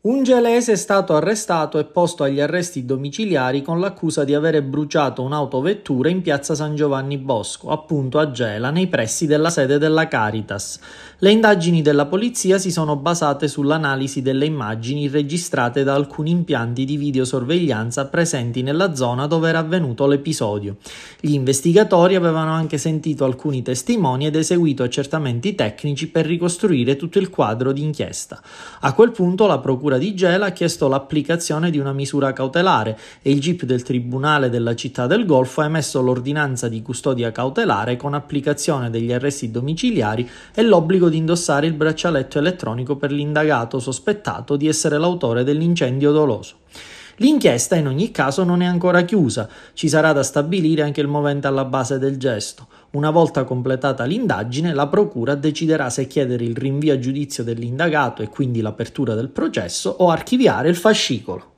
Un gelese è stato arrestato e posto agli arresti domiciliari con l'accusa di avere bruciato un'autovettura in piazza San Giovanni Bosco, appunto a Gela, nei pressi della sede della Caritas. Le indagini della polizia si sono basate sull'analisi delle immagini registrate da alcuni impianti di videosorveglianza presenti nella zona dove era avvenuto l'episodio. Gli investigatori avevano anche sentito alcuni testimoni ed eseguito accertamenti tecnici per ricostruire tutto il quadro d'inchiesta. A quel punto la procura procura di Gela ha chiesto l'applicazione di una misura cautelare e il GIP del Tribunale della Città del Golfo ha emesso l'ordinanza di custodia cautelare con applicazione degli arresti domiciliari e l'obbligo di indossare il braccialetto elettronico per l'indagato sospettato di essere l'autore dell'incendio doloso. L'inchiesta in ogni caso non è ancora chiusa, ci sarà da stabilire anche il movente alla base del gesto. Una volta completata l'indagine, la Procura deciderà se chiedere il rinvio a giudizio dell'indagato e quindi l'apertura del processo o archiviare il fascicolo.